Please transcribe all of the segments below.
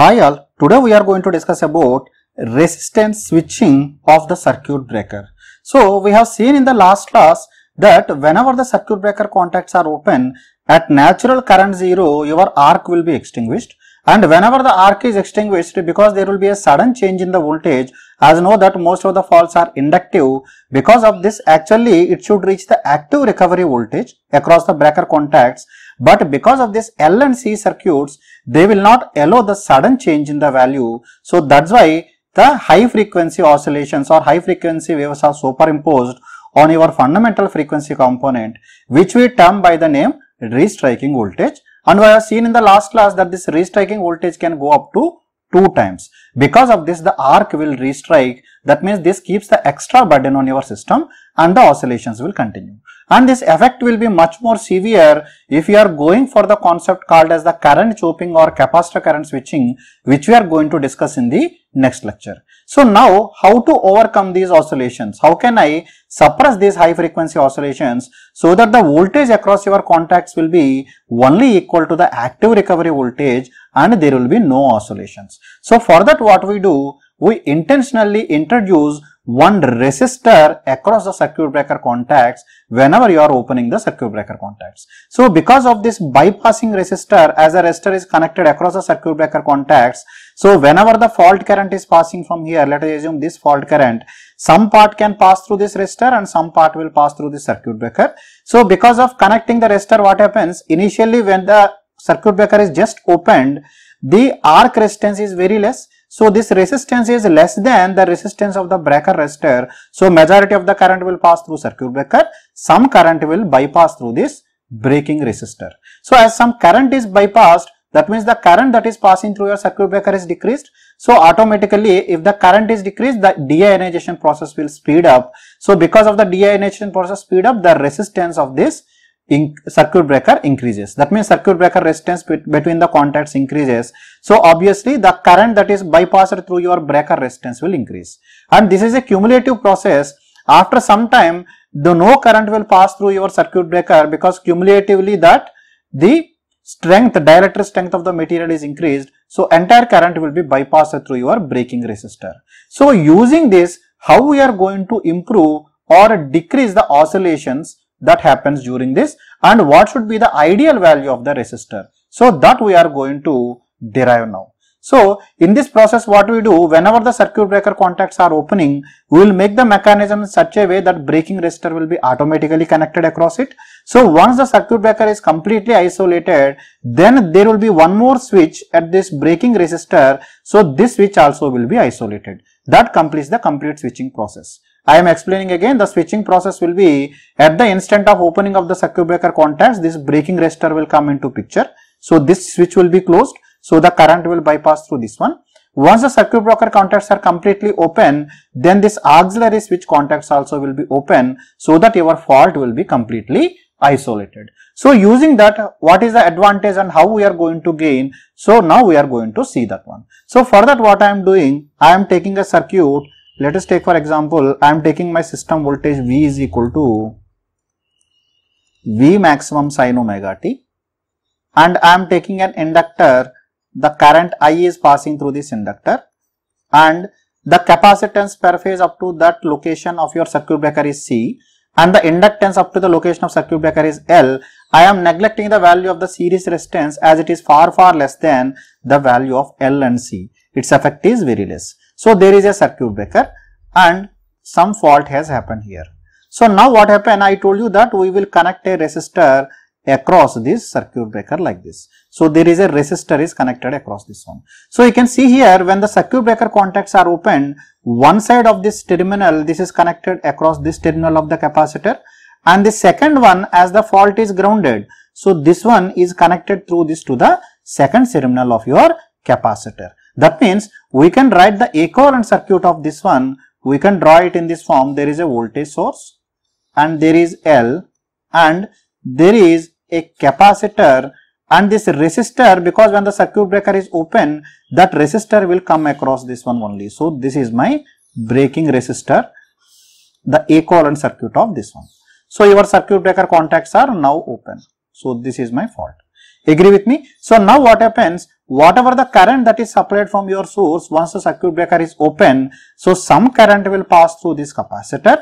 Hi all, today we are going to discuss about resistance switching of the circuit breaker. So we have seen in the last class that whenever the circuit breaker contacts are open at natural current zero your arc will be extinguished and whenever the arc is extinguished because there will be a sudden change in the voltage as know that most of the faults are inductive because of this actually it should reach the active recovery voltage across the breaker contacts but because of this L and C circuits, they will not allow the sudden change in the value. So that's why the high frequency oscillations or high frequency waves are superimposed on your fundamental frequency component, which we term by the name restriking voltage. And we have seen in the last class that this restriking voltage can go up to two times. Because of this, the arc will restrike. That means this keeps the extra burden on your system and the oscillations will continue. And this effect will be much more severe if you are going for the concept called as the current chopping or capacitor current switching, which we are going to discuss in the next lecture. So now how to overcome these oscillations? How can I suppress these high frequency oscillations so that the voltage across your contacts will be only equal to the active recovery voltage and there will be no oscillations. So for that what we do, we intentionally introduce one resistor across the circuit breaker contacts whenever you are opening the circuit breaker contacts. So, because of this bypassing resistor as a resistor is connected across the circuit breaker contacts. So, whenever the fault current is passing from here, let us assume this fault current, some part can pass through this resistor and some part will pass through the circuit breaker. So, because of connecting the resistor what happens initially when the circuit breaker is just opened, the arc resistance is very less. So this resistance is less than the resistance of the breaker resistor. So majority of the current will pass through circuit breaker. Some current will bypass through this breaking resistor. So as some current is bypassed, that means the current that is passing through your circuit breaker is decreased. So automatically if the current is decreased, the deionization process will speed up. So because of the deionization process speed up, the resistance of this circuit breaker increases. That means circuit breaker resistance between the contacts increases. So obviously the current that is bypassed through your breaker resistance will increase. And this is a cumulative process. After some time, the no current will pass through your circuit breaker because cumulatively that the strength, dielectric strength of the material is increased. So entire current will be bypassed through your braking resistor. So using this, how we are going to improve or decrease the oscillations that happens during this and what should be the ideal value of the resistor. So that we are going to derive now. So in this process what we do whenever the circuit breaker contacts are opening we will make the mechanism in such a way that breaking resistor will be automatically connected across it. So once the circuit breaker is completely isolated then there will be one more switch at this breaking resistor so this switch also will be isolated. That completes the complete switching process. I am explaining again the switching process will be at the instant of opening of the circuit breaker contacts this breaking resistor will come into picture. So this switch will be closed so the current will bypass through this one. Once the circuit breaker contacts are completely open then this auxiliary switch contacts also will be open so that your fault will be completely isolated. So using that what is the advantage and how we are going to gain. So now we are going to see that one. So for that what I am doing I am taking a circuit let us take for example, I am taking my system voltage V is equal to V maximum sine omega t and I am taking an inductor, the current I is passing through this inductor and the capacitance per phase up to that location of your circuit breaker is C and the inductance up to the location of circuit breaker is L, I am neglecting the value of the series resistance as it is far far less than the value of L and C. Its effect is very less. So, there is a circuit breaker and some fault has happened here. So, now what happened? I told you that we will connect a resistor across this circuit breaker like this. So, there is a resistor is connected across this one. So, you can see here when the circuit breaker contacts are open, one side of this terminal, this is connected across this terminal of the capacitor and the second one as the fault is grounded. So, this one is connected through this to the second terminal of your capacitor. That means we can write the equivalent circuit of this one. We can draw it in this form. There is a voltage source and there is L and there is a capacitor and this resistor because when the circuit breaker is open that resistor will come across this one only. So, this is my breaking resistor the equivalent circuit of this one. So, your circuit breaker contacts are now open. So, this is my fault. Agree with me? So, now what happens whatever the current that is supplied from your source once the circuit breaker is open so some current will pass through this capacitor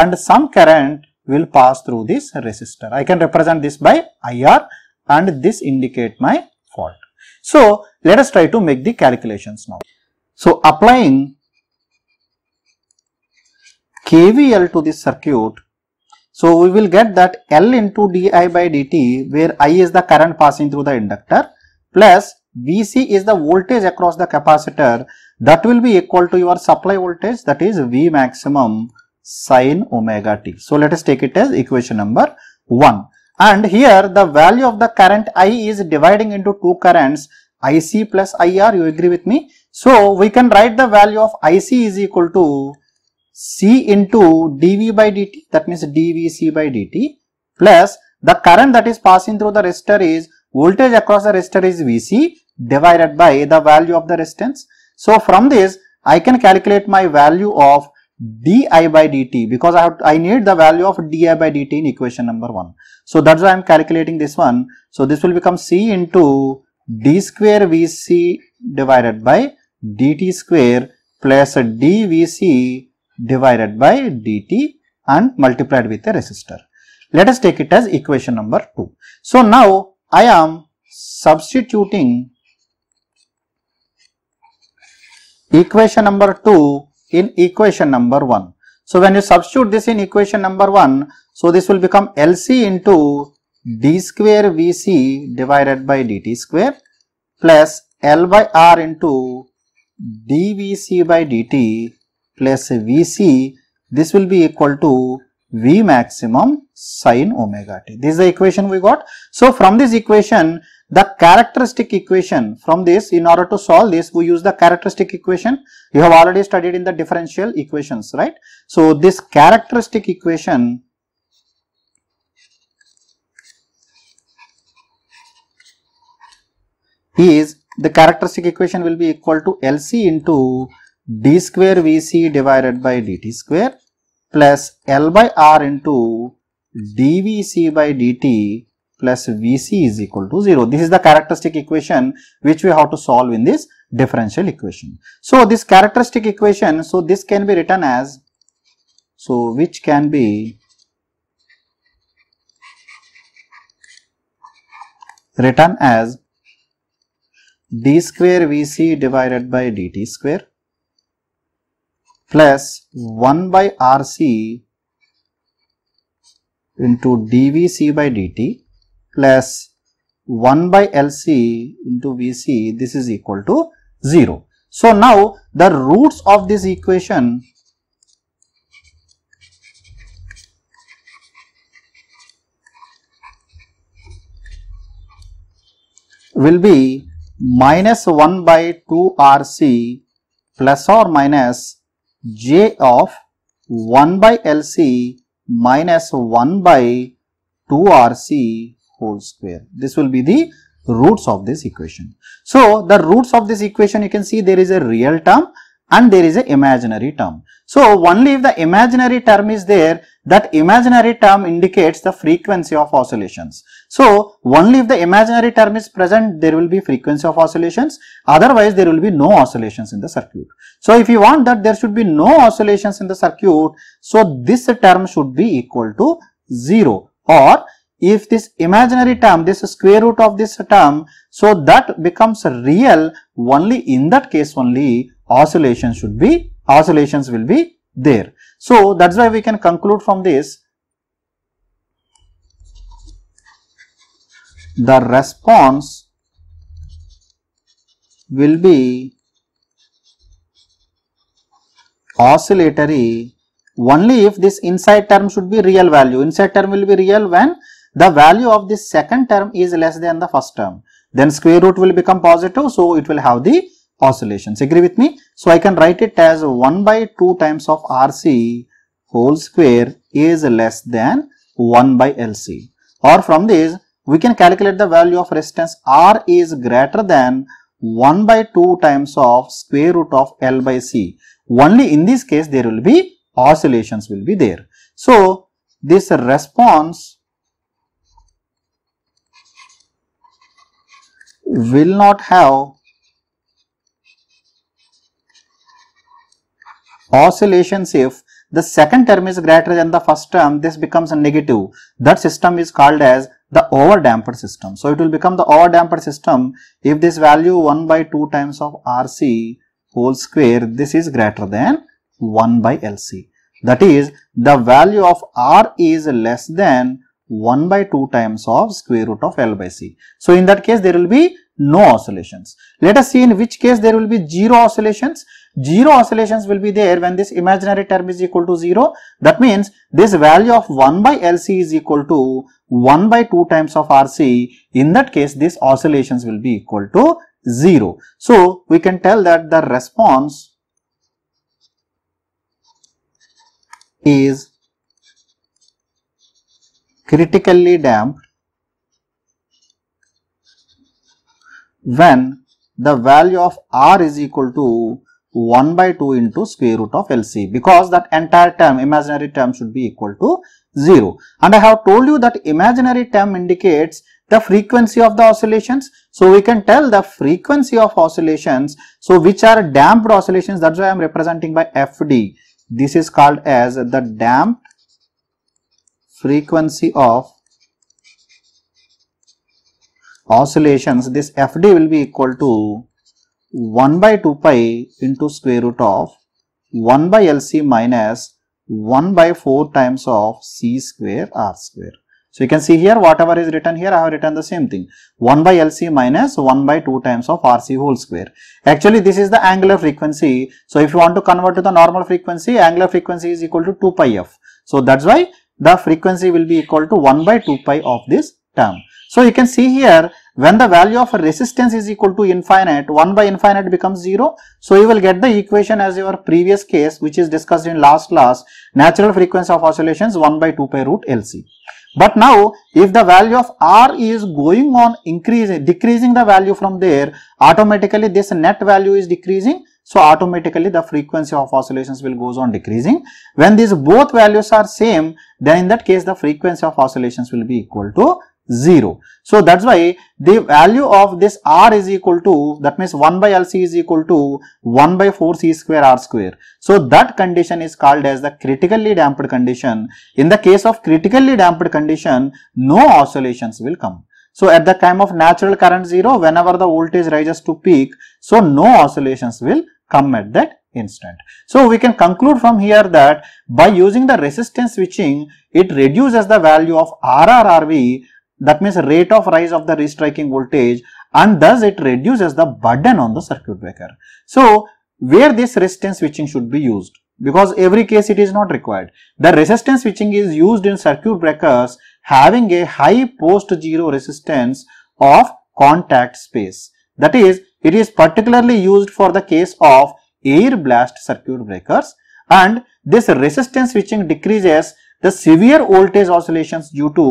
and some current will pass through this resistor i can represent this by ir and this indicate my fault so let us try to make the calculations now so applying kvl to this circuit so we will get that L into di by dt where I is the current passing through the inductor plus Vc is the voltage across the capacitor that will be equal to your supply voltage that is V maximum sine omega t. So, let us take it as equation number 1 and here the value of the current I is dividing into two currents IC plus IR you agree with me. So, we can write the value of IC is equal to C into dV by dt that means dVc by dt plus the current that is passing through the resistor is voltage across the resistor is Vc divided by the value of the resistance. So from this I can calculate my value of di by dt because I have I need the value of di by dt in equation number 1. So that's why I am calculating this one. So this will become c into d square vc divided by dt square plus dvc divided by dt and multiplied with a resistor. Let us take it as equation number 2. So now I am substituting equation number 2 in equation number 1. So, when you substitute this in equation number 1, so this will become LC into d square Vc divided by dt square plus L by R into dVc by dt plus Vc this will be equal to V maximum sine omega t. This is the equation we got. So, from this equation the characteristic equation from this in order to solve this we use the characteristic equation you have already studied in the differential equations right. So, this characteristic equation is the characteristic equation will be equal to LC into d square Vc divided by dt square plus L by R into dVc by dt plus Vc is equal to 0. This is the characteristic equation which we have to solve in this differential equation. So, this characteristic equation, so this can be written as, so which can be written as d square Vc divided by dt square plus 1 by Rc into dvc by dt plus 1 by LC into VC this is equal to 0. So, now the roots of this equation will be minus 1 by 2 RC plus or minus J of 1 by LC minus 1 by 2 RC whole square. This will be the roots of this equation. So, the roots of this equation you can see there is a real term and there is an imaginary term. So, only if the imaginary term is there, that imaginary term indicates the frequency of oscillations. So, only if the imaginary term is present, there will be frequency of oscillations, otherwise there will be no oscillations in the circuit. So, if you want that there should be no oscillations in the circuit, so this term should be equal to 0 or if this imaginary term, this square root of this term, so that becomes real only in that case only oscillation should be, oscillations will be there. So, that is why we can conclude from this the response will be oscillatory only if this inside term should be real value. Inside term will be real when the value of this second term is less than the first term, then square root will become positive. So, it will have the oscillations. Agree with me? So, I can write it as 1 by 2 times of RC whole square is less than 1 by LC or from this we can calculate the value of resistance R is greater than 1 by 2 times of square root of L by C. Only in this case there will be oscillations will be there. So, this response will not have oscillations if the second term is greater than the first term this becomes a negative that system is called as the overdamped system so it will become the overdamped system if this value 1 by 2 times of rc whole square this is greater than 1 by lc that is the value of r is less than 1 by 2 times of square root of L by C. So, in that case, there will be no oscillations. Let us see in which case there will be 0 oscillations. 0 oscillations will be there when this imaginary term is equal to 0. That means, this value of 1 by LC is equal to 1 by 2 times of RC. In that case, these oscillations will be equal to 0. So, we can tell that the response is critically damped when the value of R is equal to 1 by 2 into square root of LC because that entire term imaginary term should be equal to 0 and I have told you that imaginary term indicates the frequency of the oscillations. So, we can tell the frequency of oscillations. So, which are damped oscillations that is why I am representing by FD. This is called as the damped frequency of oscillations this fd will be equal to 1 by 2 pi into square root of 1 by lc minus 1 by 4 times of c square r square so you can see here whatever is written here I have written the same thing 1 by LC minus 1 by 2 times of RC whole square. Actually this is the angular frequency. So if you want to convert to the normal frequency angular frequency is equal to 2 pi f. So that's why the frequency will be equal to 1 by 2 pi of this term. So, you can see here when the value of a resistance is equal to infinite, 1 by infinite becomes 0. So, you will get the equation as your previous case which is discussed in last class natural frequency of oscillations 1 by 2 pi root LC. But now, if the value of R is going on increasing, decreasing the value from there, automatically this net value is decreasing so, automatically the frequency of oscillations will goes on decreasing. When these both values are same, then in that case the frequency of oscillations will be equal to 0. So, that is why the value of this r is equal to that means 1 by LC is equal to 1 by 4 C square r square. So, that condition is called as the critically damped condition. In the case of critically damped condition, no oscillations will come. So, at the time of natural current 0, whenever the voltage rises to peak, so no oscillations will come at that instant. So, we can conclude from here that by using the resistance switching, it reduces the value of RRRV that means rate of rise of the restriking voltage and thus it reduces the burden on the circuit breaker. So, where this resistance switching should be used because every case it is not required. The resistance switching is used in circuit breakers having a high post zero resistance of contact space. That is it is particularly used for the case of air blast circuit breakers and this resistance switching decreases the severe voltage oscillations due to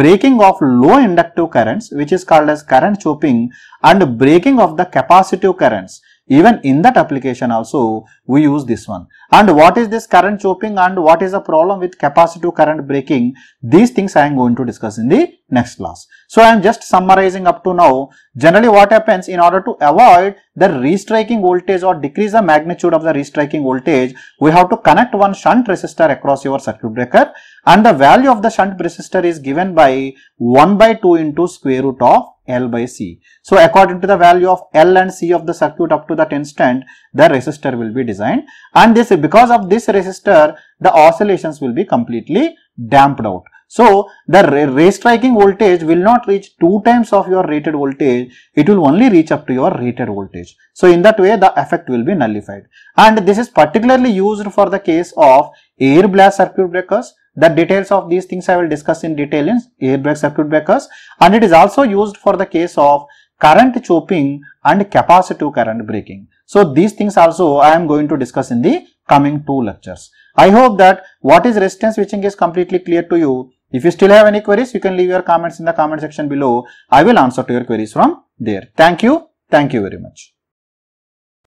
breaking of low inductive currents which is called as current chopping and breaking of the capacitive currents even in that application also, we use this one. And what is this current chopping and what is the problem with capacitive current breaking? These things I am going to discuss in the next class. So, I am just summarizing up to now. Generally, what happens in order to avoid the restriking voltage or decrease the magnitude of the restriking voltage, we have to connect one shunt resistor across your circuit breaker and the value of the shunt resistor is given by 1 by 2 into square root of L by C. So according to the value of L and C of the circuit up to that instant, the resistor will be designed and this because of this resistor, the oscillations will be completely damped out. So the ray-striking voltage will not reach two times of your rated voltage, it will only reach up to your rated voltage. So in that way the effect will be nullified and this is particularly used for the case of air blast circuit breakers the details of these things I will discuss in detail in airbag circuit breakers and it is also used for the case of current chopping and capacitive current breaking. So these things also I am going to discuss in the coming two lectures. I hope that what is resistance switching is completely clear to you. If you still have any queries, you can leave your comments in the comment section below. I will answer to your queries from there. Thank you. Thank you very much.